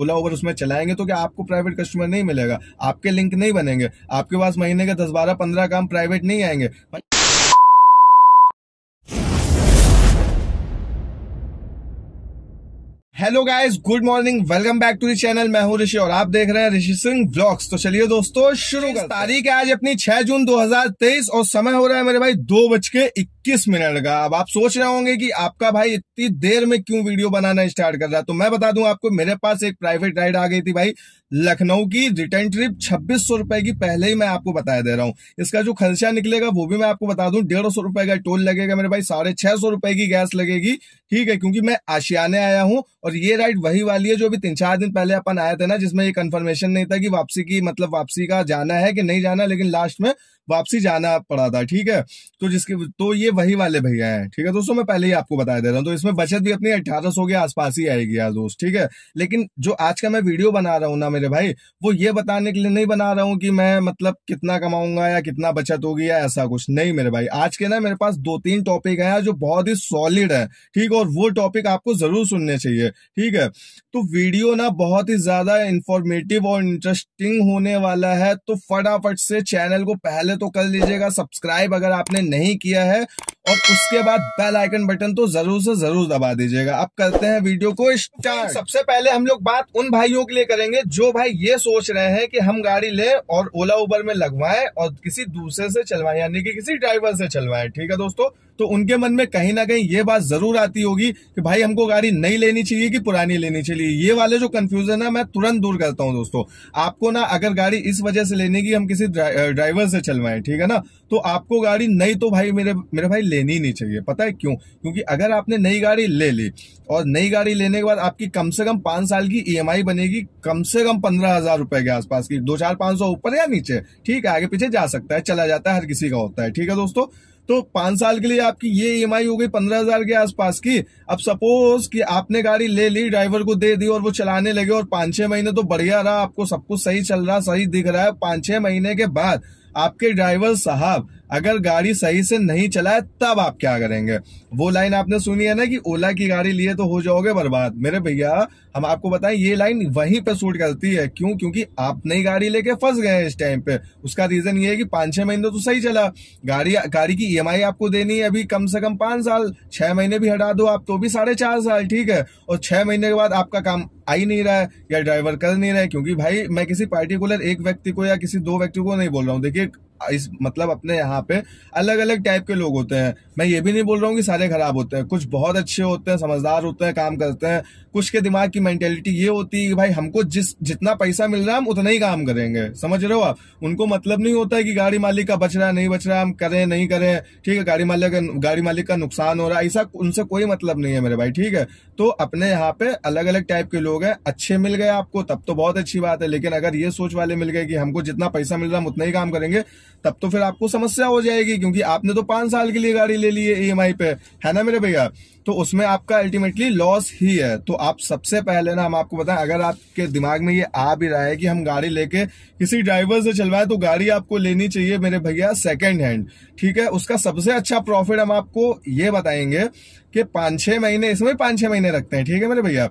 ओला over उसमें चलाएंगे तो क्या आपको प्राइवेट कस्टमर नहीं मिलेगा आपके लिंक नहीं बनेंगे आपके पास महीने के दस बारह पंद्रह काम प्राइवेट नहीं आएंगे hello guys good morning welcome back to the channel मैं हूं ऋषि और आप देख रहे हैं ऋषि सिंह ब्लॉग्स तो चलिए दोस्तों शुरू कर तारीख है आज अपनी 6 जून 2023 और समय हो रहा है मेरे भाई दो बज के इक्कीस मिनट का अब आप सोच रहे होंगे कि आपका भाई इतनी देर में क्यों वीडियो बनाना स्टार्ट कर रहा तो मैं बता दूं आपको मेरे पास एक प्राइवेट राइड आ गई थी भाई लखनऊ की रिटर्न ट्रिप छब्बीस सौ रुपए की पहले ही मैं आपको बताया दे रहा हूँ इसका जो खर्चा निकलेगा वो भी मैं आपको बता दूं डेढ़ सौ रुपए का टोल लगेगा मेरे भाई साढ़े छह सौ रुपए की गैस लगेगी ठीक है क्योंकि मैं आशियाने आया हूँ और ये राइड वही वाली है जो अभी तीन चार दिन पहले अपन आया था ना जिसमें ये कंफर्मेशन नहीं था कि वापसी की मतलब वापसी का जाना है कि नहीं जाना लेकिन लास्ट में वापसी जाना पड़ा था ठीक है तो जिसके तो ये वही वाले भैया हैं ठीक है दोस्तों मैं पहले ही आपको बता दे रहा हूँ तो इसमें बचत भी अपनी अठारह सौ के आसपास ही आएगी यार दोस्त ठीक है लेकिन जो आज का मैं वीडियो बना रहा हूँ ना मेरे भाई वो ये बताने के लिए नहीं बना रहा हूँ कि मैं मतलब कितना कमाऊंगा या कितना बचत होगी या ऐसा कुछ नहीं मेरे भाई आज के ना मेरे पास दो तीन टॉपिक है जो बहुत ही सॉलिड है ठीक और वो टॉपिक आपको जरूर सुनने चाहिए ठीक है तो वीडियो ना बहुत ही ज्यादा इंफॉर्मेटिव और इंटरेस्टिंग होने वाला है तो फटाफट से चैनल को पहले तो कर लीजिएगा सब्सक्राइब अगर आपने नहीं किया है और उसके बाद बेल आइकन बटन तो जरूर से जरूर दबा दीजिएगा अब करते हैं वीडियो को स्टार्ट सबसे पहले हम लोग बात उन भाइयों के लिए करेंगे जो भाई ये सोच रहे हैं कि हम गाड़ी ले और ओला उबर में लगवाएं और किसी दूसरे से चलवाएं यानी कि किसी ड्राइवर से चलवाए ठीक है दोस्तों तो उनके मन में कहीं ना कहीं ये बात जरूर आती होगी कि भाई हमको गाड़ी नई लेनी चाहिए कि पुरानी लेनी चाहिए ये वाले जो कंफ्यूजन है मैं तुरंत दूर करता हूं दोस्तों आपको ना अगर गाड़ी इस वजह से लेने की हम किसी ड्राइवर से चलवाएं ठीक है ना तो आपको गाड़ी नई तो भाई मेरे मेरे भाई ले देनी नहीं चाहिए पता है क्यों क्योंकि अगर आपने नई गाड़ी ले ली और नई गाड़ी लेने के बाद आपकी कम से कम पांच साल की ई e बनेगी कम से कम पंद्रह हजार रुपए के आसपास की दो चार पांच सौ ऊपर या नीचे ठीक है आगे पीछे जा सकता है चला जाता है हर किसी का होता है ठीक है दोस्तों तो पांच साल के लिए आपकी ये ई e हो गई पंद्रह हजार के आसपास की अब सपोज कि आपने गाड़ी ले ली ड्राइवर को दे दी और वो चलाने लगे और पांच छह महीने तो बढ़िया रहा आपको सब कुछ सही चल रहा सही दिख रहा है पांच छह महीने के बाद आपके ड्राइवर साहब अगर गाड़ी सही से नहीं चलाए तब आप क्या करेंगे वो लाइन आपने सुनी है ना कि ओला की गाड़ी लिए तो हो जाओगे बर्बाद मेरे भैया हम आपको बताएं ये लाइन वहीं पे सूट करती है क्यों क्योंकि आप नई गाड़ी लेके फंस गए हैं इस टाइम पे उसका रीजन ये है कि पांच छह महीने तो सही चला गाड़ी गाड़ी की ई e आपको देनी है अभी कम से कम पांच साल छह महीने भी हटा दो आप तो भी साढ़े चार साल ठीक है और छह महीने के बाद आपका काम आ ही नहीं रहा है या ड्राइवर कर नहीं रहा है क्योंकि भाई मैं किसी पार्टिकुलर एक व्यक्ति को या किसी दो व्यक्ति को नहीं बोल रहा हूँ देखिए इस मतलब अपने यहाँ पे अलग अलग टाइप के लोग होते हैं मैं ये भी नहीं बोल रहा हूँ कि सारे खराब होते हैं कुछ बहुत अच्छे होते हैं समझदार होते हैं काम करते हैं कुछ के दिमाग की मेंटेलिटी ये होती है कि भाई हमको जिस जितना पैसा मिल रहा है हम उतना ही काम करेंगे समझ रहे हो आप उनको मतलब नहीं होता है कि गाड़ी मालिक का बच रहा है नहीं बच रहा है हम करें नहीं करें ठीक है गाड़ी मालिक का गाड़ी मालिक का नुकसान हो रहा है ऐसा उनसे कोई मतलब नहीं है मेरे भाई ठीक है तो अपने यहाँ पे अलग अलग टाइप के लोग हैं अच्छे मिल गए आपको तब तो बहुत अच्छी बात है लेकिन अगर ये सोच वाले मिल गए कि हमको जितना पैसा मिल रहा है हम उतना ही काम करेंगे तब तो फिर आपको समस्या हो जाएगी क्योंकि आपने तो पांच साल के लिए गाड़ी ले ली है ई e पे है ना मेरे भैया तो उसमें आपका अल्टीमेटली लॉस ही है तो आप सबसे पहले ना हम आपको बताएं अगर आपके दिमाग में ये आ भी रहा है कि हम गाड़ी लेके किसी ड्राइवर से चलवाए तो गाड़ी आपको लेनी चाहिए मेरे भैया सेकेंड हैंड ठीक है उसका सबसे अच्छा प्रॉफिट हम आपको ये बताएंगे कि पांच छह महीने इसमें पांच छह महीने रखते हैं ठीक है मेरे भैया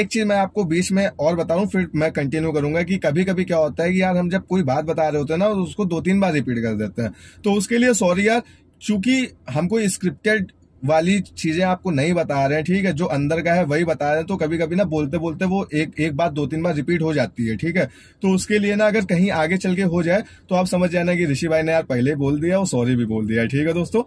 एक चीज मैं आपको बीच में और बताऊं फिर मैं कंटिन्यू करूंगा कि कभी कभी क्या होता है कि यार हम जब कोई बात बता रहे होते हैं ना तो उसको दो तीन बार रिपीट कर देते हैं तो उसके लिए सॉरी यार चूंकि हमको स्क्रिप्टेड वाली चीजें आपको नहीं बता रहे हैं ठीक है जो अंदर का है वही बता रहे हैं तो कभी कभी ना बोलते बोलते वो एक एक बात दो तीन बार रिपीट हो जाती है ठीक है तो उसके लिए ना अगर कहीं आगे चल के हो जाए तो आप समझ जाना कि ऋषि भाई ने यार पहले बोल दिया और सॉरी भी बोल दिया ठीक है दोस्तों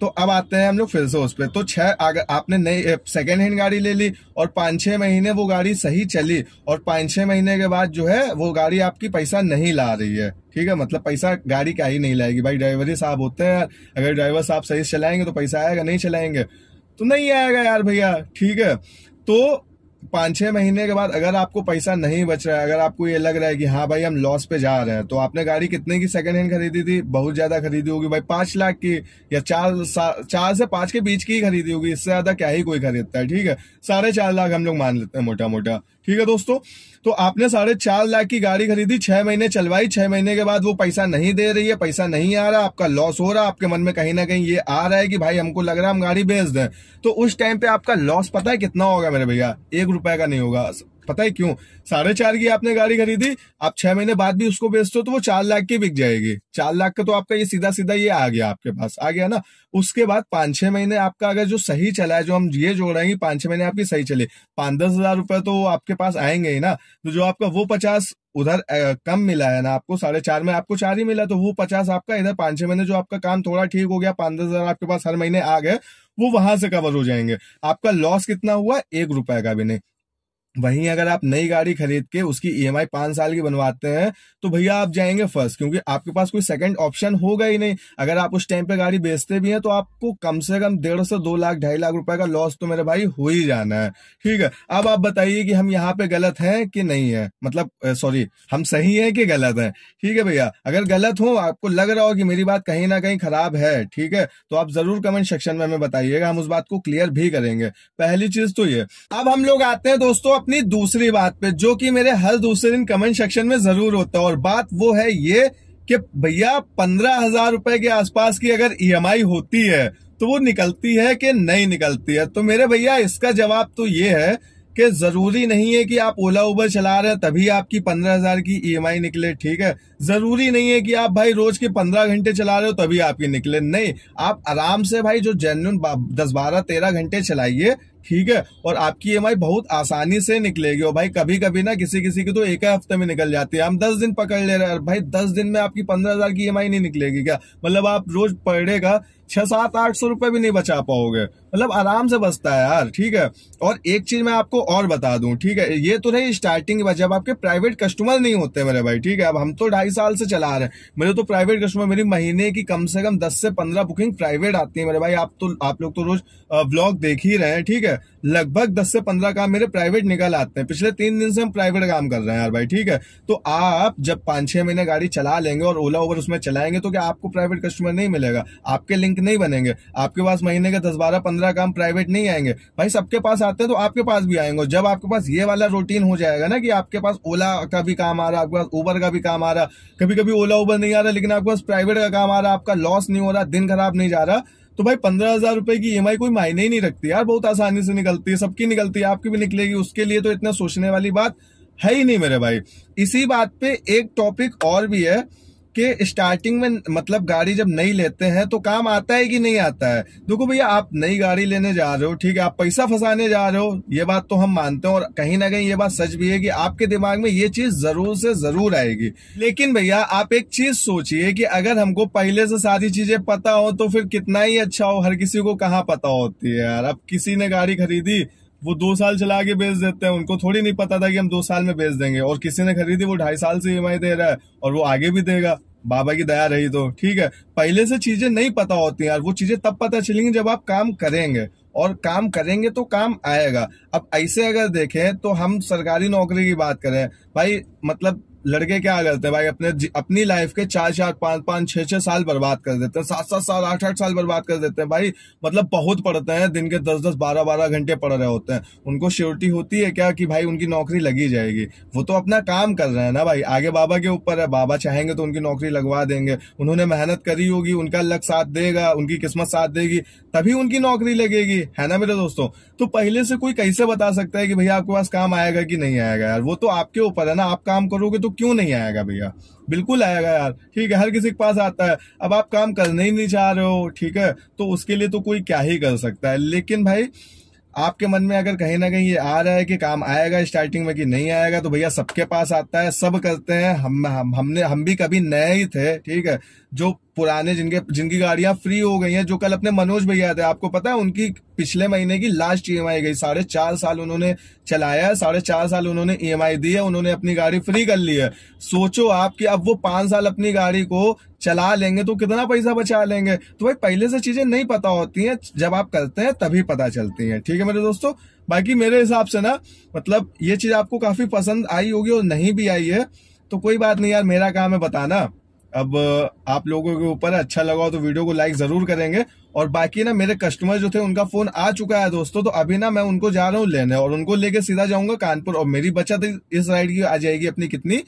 तो अब आते हैं हम लोग फिर से उस पर तो छह अगर आपने नई सेकेंड हैंड गाड़ी ले ली और पाँच छह महीने वो गाड़ी सही चली और पाँच छह महीने के बाद जो है वो गाड़ी आपकी पैसा नहीं ला रही है ठीक है मतलब पैसा गाड़ी का ही नहीं लाएगी भाई ड्राइवर ही साहब होते हैं यार अगर ड्राइवर साहब सही से चलाएंगे तो पैसा आएगा नहीं चलाएंगे तो नहीं आएगा यार भैया ठीक है तो पाँच छः महीने के बाद अगर आपको पैसा नहीं बच रहा है अगर आपको ये लग रहा है कि हाँ भाई हम लॉस पे जा रहे हैं तो आपने गाड़ी कितने की सेकंड हैंड खरीदी थी बहुत ज़्यादा खरीदी होगी भाई पाँच लाख की या चार चार से पाँच के बीच की ही खरीदी होगी इससे ज़्यादा क्या ही कोई खरीदता है ठीक है साढ़े चार लाख हम लोग मान लेते हैं मोटा मोटा ठीक है दोस्तों तो आपने साढ़े चार लाख की गाड़ी खरीदी छह महीने चलवाई छह महीने के बाद वो पैसा नहीं दे रही है पैसा नहीं आ रहा आपका लॉस हो रहा आपके मन में कहीं ना कहीं ये आ रहा है कि भाई हमको लग रहा है हम गाड़ी बेच दें तो उस टाइम पे आपका लॉस पता है कितना होगा मेरे भैया एक रुपए का नहीं होगा पता है क्यों साढ़े चार की आपने गाड़ी खरीदी आप छह महीने बाद भी उसको बेचते हो तो वो चार लाख की बिक जाएगी चार लाख का तो आपका ये सीधा सीधा ये आ गया आपके पास आ गया ना उसके बाद पांच छह महीने आपका अगर जो सही चला है जो हम ये जोड़ रहे हैं पांच छह महीने आपकी सही चले पांच दस हजार रुपए तो आपके पास आएंगे ही ना तो जो आपका वो पचास उधर कम मिला है ना आपको साढ़े चार में आपको चार ही मिला तो वो पचास आपका इधर पांच छह महीने जो आपका काम थोड़ा ठीक हो गया पांच दस हजार आपके पास हर महीने आ गए वो वहां से कवर हो जाएंगे आपका लॉस कितना हुआ एक रुपए का भी नहीं वहीं अगर आप नई गाड़ी खरीद के उसकी ईएमआई e पांच साल की बनवाते हैं तो भैया आप जाएंगे फर्स्ट क्योंकि आपके पास कोई सेकंड ऑप्शन होगा ही नहीं अगर आप उस टाइम पे गाड़ी बेचते भी हैं तो आपको कम से कम डेढ़ से दो लाख ढाई लाख रुपए का लॉस तो मेरे भाई हो ही जाना है ठीक है अब आप बताइए कि हम यहाँ पे गलत है कि नहीं है मतलब सॉरी हम सही है कि गलत है ठीक है भैया अगर गलत हो आपको लग रहा हो कि मेरी बात कहीं ना कहीं खराब है ठीक है तो आप जरूर कमेंट सेक्शन में हमें बताइएगा हम उस बात को क्लियर भी करेंगे पहली चीज तो ये अब हम लोग आते हैं दोस्तों अपनी दूसरी बात पे जो कि मेरे हर दूसरे दिन कमेंट सेक्शन में जरूर होता है और बात वो है ये कि भैया पंद्रह हजार रुपए के आसपास की अगर ईएमआई e होती है तो वो निकलती है कि नहीं निकलती है तो मेरे भैया इसका जवाब तो ये है कि जरूरी नहीं है कि आप ओला उबर चला रहे हैं तभी आपकी पंद्रह हजार की ईएमआई e निकले ठीक है जरूरी नहीं है कि आप भाई रोज के पंद्रह घंटे चला रहे हो तभी आपकी निकले नहीं आप आराम से भाई जो जेन्यून दस बारह तेरह घंटे चलाइए ठीक है और आपकी ई e बहुत आसानी से निकलेगी और भाई कभी कभी ना किसी किसी की तो एक हफ्ते में निकल जाती है हम दस दिन पकड़ ले रहे हैं भाई दस दिन में आपकी पंद्रह हजार की ई e नहीं निकलेगी क्या मतलब आप रोज पढ़ेगा छह सात आठ सौ रुपए भी नहीं बचा पाओगे मतलब आराम से बचता है यार ठीक है और एक चीज मैं आपको और बता दूं ठीक है ये तो नहीं स्टार्टिंग में जब आपके प्राइवेट कस्टमर नहीं होते मेरे भाई ठीक है अब हम तो ढाई साल से चला रहे हैं मेरे तो प्राइवेट कस्टमर मेरी महीने की कम से कम दस से पंद्रह बुकिंग प्राइवेट आती है मेरे भाई आप तो आप लोग तो रोज ब्लॉग देख ही रहे हैं ठीक है लगभग दस से पंद्रह काम मेरे प्राइवेट निकल आते हैं पिछले तीन दिन से हम प्राइवेट काम कर रहे हैं यार भाई ठीक है तो आप जब पांच छह महीने गाड़ी चला लेंगे और ओला ओवर उसमें चलाएंगे तो क्या आपको प्राइवेट कस्टमर नहीं मिलेगा आपके लिंक नहीं बनेंगे आपके पास महीने के दस बारह पंद्रह काम प्राइवेट नहीं आएंगे भाई सबके पास आते हैं तो आपके पास भी आएंगे जब आपके पास ये वाला रूटीन हो जाएगा ना कि आपके पास ओला का भी काम आ रहा है आपके पास ऊबर का भी काम आ रहा कभी कभी ओला ऊबर नहीं आ रहा लेकिन आपके पास प्राइवेट का काम आ रहा आपका लॉस नहीं हो रहा दिन खराब नहीं जा रहा तो भाई पंद्रह हजार रुपए की ई कोई मायने ही नहीं रखती यार बहुत आसानी से निकलती है सबकी निकलती है आपकी भी निकलेगी उसके लिए तो इतना सोचने वाली बात है ही नहीं मेरे भाई इसी बात पे एक टॉपिक और भी है के स्टार्टिंग में मतलब गाड़ी जब नहीं लेते हैं तो काम आता है कि नहीं आता है देखो भैया आप नई गाड़ी लेने जा रहे हो ठीक है आप पैसा फंसाने जा रहे हो ये बात तो हम मानते हैं और कहीं ना कहीं ये बात सच भी है कि आपके दिमाग में ये चीज जरूर से जरूर आएगी लेकिन भैया आप एक चीज सोचिए कि अगर हमको पहले से सारी चीजें पता हो तो फिर कितना ही अच्छा हो हर किसी को कहाँ पता होती है यार अब किसी ने गाड़ी खरीदी वो दो साल चला के बेच देते हैं उनको थोड़ी नहीं पता था कि हम दो साल में बेच देंगे और किसी ने खरीदी वो ढाई साल से ई दे रहा है और वो आगे भी देगा बाबा की दया रही तो ठीक है पहले से चीजें नहीं पता होती यार वो चीजें तब पता चलेंगी जब आप काम करेंगे और काम करेंगे तो काम आएगा अब ऐसे अगर देखें तो हम सरकारी नौकरी की बात करें भाई मतलब लड़के क्या करते हैं भाई अपने अपनी लाइफ के चार चार पांच पांच छह छह साल बर्बाद कर देते हैं सात सात साल आठ आठ साल बर्बाद कर देते हैं भाई मतलब बहुत पढ़ते हैं दिन के दस दस बारह बारह घंटे पढ़ रहे होते हैं उनको श्योरिटी होती है क्या कि भाई उनकी नौकरी लगी जाएगी वो तो अपना काम कर रहे हैं ना भाई आगे बाबा के ऊपर है बाबा चाहेंगे तो उनकी नौकरी लगवा देंगे उन्होंने मेहनत करी होगी उनका लक साथ देगा उनकी किस्मत साथ देगी तभी उनकी नौकरी लगेगी है ना मेरे दोस्तों तो पहले से कोई कैसे बता सकता है कि भैया आपके पास काम आएगा कि नहीं आएगा यार वो तो आपके ऊपर है ना आप काम करोगे तो क्यों नहीं आएगा भैया बिल्कुल आएगा यार ठीक है हर किसी के पास आता है अब आप काम करने ही नहीं चाह रहे हो ठीक है तो उसके लिए तो कोई क्या ही कर सकता है लेकिन भाई आपके मन में अगर कहीं ना कहीं ये आ रहा है कि काम आएगा स्टार्टिंग में कि नहीं आएगा तो भैया सबके पास आता है सब करते हैं हम, हम हमने हम भी कभी नए ही थे ठीक है जो पुराने जिनके जिनकी गाड़ियां फ्री हो गई हैं जो कल अपने मनोज भैया थे आपको पता है उनकी पिछले महीने की लास्ट ई गई साढ़े चार साल उन्होंने चलाया साढ़े चार साल उन्होंने ई दी है उन्होंने अपनी गाड़ी फ्री कर ली है सोचो आप कि अब वो पांच साल अपनी गाड़ी को चला लेंगे तो कितना पैसा बचा लेंगे तो भाई पहले से चीजें नहीं पता होती है जब आप करते हैं तभी पता चलती है ठीक है मेरे दोस्तों बाकी मेरे हिसाब से ना मतलब ये चीज आपको काफी पसंद आई होगी और नहीं भी आई है तो कोई बात नहीं यार मेरा काम है बताना अब आप लोगों के ऊपर अच्छा लगा हो तो वीडियो को लाइक जरूर करेंगे और बाकी ना मेरे कस्टमर जो थे उनका फोन आ चुका है दोस्तों तो अभी ना मैं उनको जा रहा हूँ लेने और उनको लेके सीधा जाऊंगा कानपुर और मेरी बचत इस राइड की आ जाएगी अपनी कितनी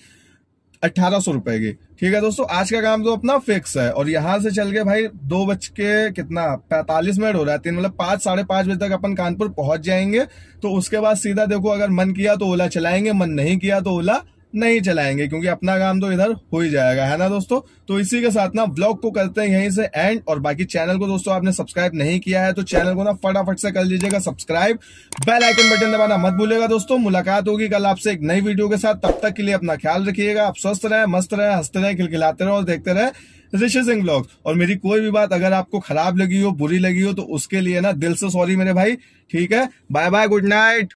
अट्ठारह सौ रुपए की ठीक है दोस्तों आज का काम तो अपना फिक्स है और यहाँ से चल के भाई दो बज के कितना पैंतालीस मिनट हो रहा है तीन मतलब पांच साढ़े पांच बजे तक अपन कानपुर पहुंच जाएंगे तो उसके बाद सीधा देखो अगर मन किया तो ओला चलाएंगे मन नहीं किया तो ओला नहीं चलाएंगे क्योंकि अपना काम तो इधर हो ही जाएगा है ना दोस्तों तो इसी के साथ ना ब्लॉग को करते हैं यहीं से एंड और बाकी चैनल को दोस्तों आपने सब्सक्राइब नहीं किया है तो चैनल को ना फटाफट से कर लीजिएगा सब्सक्राइब बेल आइकन बटन दबाना मत भूलेगा दोस्तों मुलाकात होगी कल आपसे एक नई वीडियो के साथ तब तक के लिए अपना ख्याल रखिएगा आप स्वस्थ रहे मस्त रहे हंसते रहे खिलखिलाते रहे और देखते रहे ऋषि सिंह ब्लॉग और मेरी कोई भी बात अगर आपको खराब लगी हो बुरी लगी हो तो उसके लिए ना दिल से सॉरी मेरे भाई ठीक है बाय बाय गुड नाइट